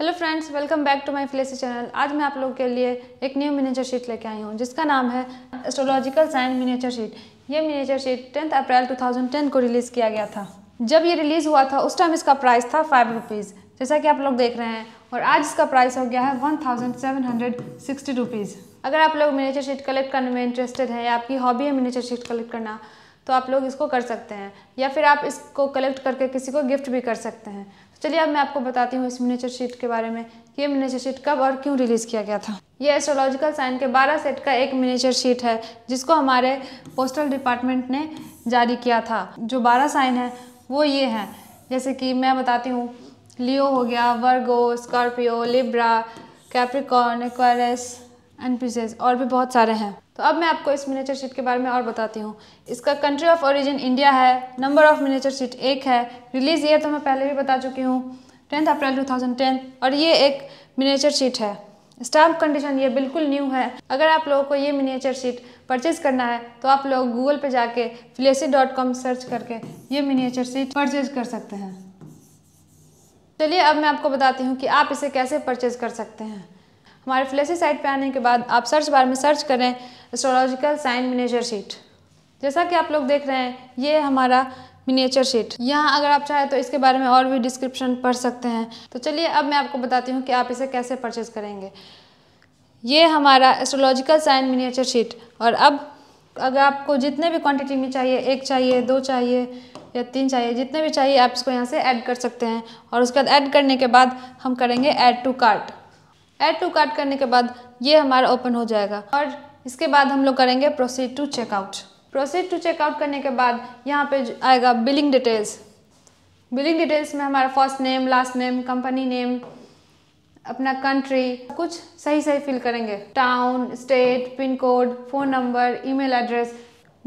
hello friends welcome back to my फ्लेसी channel आज मैं आप लोग के लिए एक न्यू मिनेचर शीट लेके आई हूँ जिसका नाम है एस्ट्रोलॉजिकल साइन मिनेचर शीट ये मिनेचर शीट टेंथ अप्रैल 2010 को रिलीज़ किया गया था जब ये रिलीज़ हुआ था उस टाइम इसका प्राइस था फाइव रुपीज़ जैसा कि आप लोग देख रहे हैं और आज इसका प्राइस हो गया है one thousand seven hundred sixty rupees अगर आप लोग मिनेचर शीट कलेक्ट करने में इंटरेस्टेड है या आपकी हॉबी है मिनेचर शीट कलेक्ट करना तो आप लोग इसको कर सकते हैं या फिर आप इसको कलेक्ट करके किसी को गिफ्ट भी कर सकते हैं चलिए अब मैं आपको बताती हूँ इस मिनेचर शीट के बारे में ये मिनेचर शीट कब और क्यों रिलीज़ किया गया था ये एस्ट्रोलॉजिकल साइन के 12 सेट का एक मिनेचर शीट है जिसको हमारे पोस्टल डिपार्टमेंट ने जारी किया था जो 12 साइन है वो ये हैं जैसे कि मैं बताती हूँ लियो हो गया Virgo Scorpio Libra Capricorn Aquarius and Pisces और भी बहुत सारे हैं तो अब मैं आपको इस मिनेचर शीट के बारे में और बताती हूँ इसका कंट्री ऑफ ओरिजिन इंडिया है नंबर ऑफ मिनेचर शीट एक है रिलीज़ ईयर तो मैं पहले भी बता चुकी हूँ टेंथ अप्रैल 2010 और ये एक मिनेचर शीट है स्टाम्प कंडीशन ये बिल्कुल न्यू है अगर आप लोगों को ये मिनीचर शीट परचेज करना है तो आप लोग गूगल पे जाके फ्लेसी डॉट कॉम सर्च करके ये मिनीचर शीट परचेज कर सकते हैं चलिए अब मैं आपको बताती हूँ कि आप इसे कैसे परचेज कर सकते हैं हमारे फ्लैसी साइट पे आने के बाद आप सर्च बार में सर्च करें एस्ट्रोलॉजिकल साइन मिनेचर शीट जैसा कि आप लोग देख रहे हैं ये हमारा मिनेचर शीट यहाँ अगर आप चाहें तो इसके बारे में और भी डिस्क्रिप्शन पढ़ सकते हैं तो चलिए अब मैं आपको बताती हूँ कि आप इसे कैसे परचेज करेंगे ये हमारा एस्ट्रोलॉजिकल साइन मिनेचर शीट और अब अगर आपको जितने भी क्वांटिटी में चाहिए एक चाहिए दो चाहिए या तीन चाहिए जितने भी चाहिए आप इसको यहाँ से ऐड कर सकते हैं और उसके बाद ऐड करने के बाद हम करेंगे add to cart add to cart करने के बाद ये हमारा ओपन हो जाएगा और इसके बाद हम लोग करेंगे proceed to checkout proceed to checkout करने के बाद यहाँ पे आएगा बिलिंग डिटेल्स बिलिंग डिटेल्स में हमारा first name last name company name अपना कंट्री कुछ सही सही फिल करेंगे town state pin code phone number email address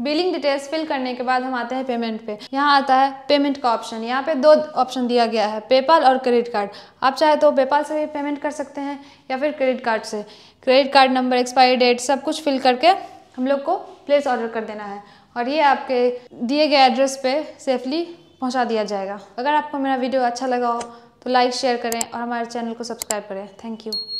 billing details fill करने के बाद हम आते हैं पेमेंट पे यहाँ आता है पेमेंट का ऑप्शन यहाँ पे दो ऑप्शन दिया गया है पेपाल और क्रेडिट कार्ड आप चाहे तो पेपाल से भी पेमेंट कर सकते हैं या फिर क्रेडिट कार्ड से credit card number expiry date सब कुछ फिल करके हम लोग को प्लेस ऑर्डर कर देना है और ये आपके दिए गए एड्रेस पर सेफली पहुँचा दिया जाएगा अगर आपको मेरा वीडियो अच्छा लगा हो तो लाइक शेयर करें और हमारे चैनल को सब्सक्राइब करें थैंक यू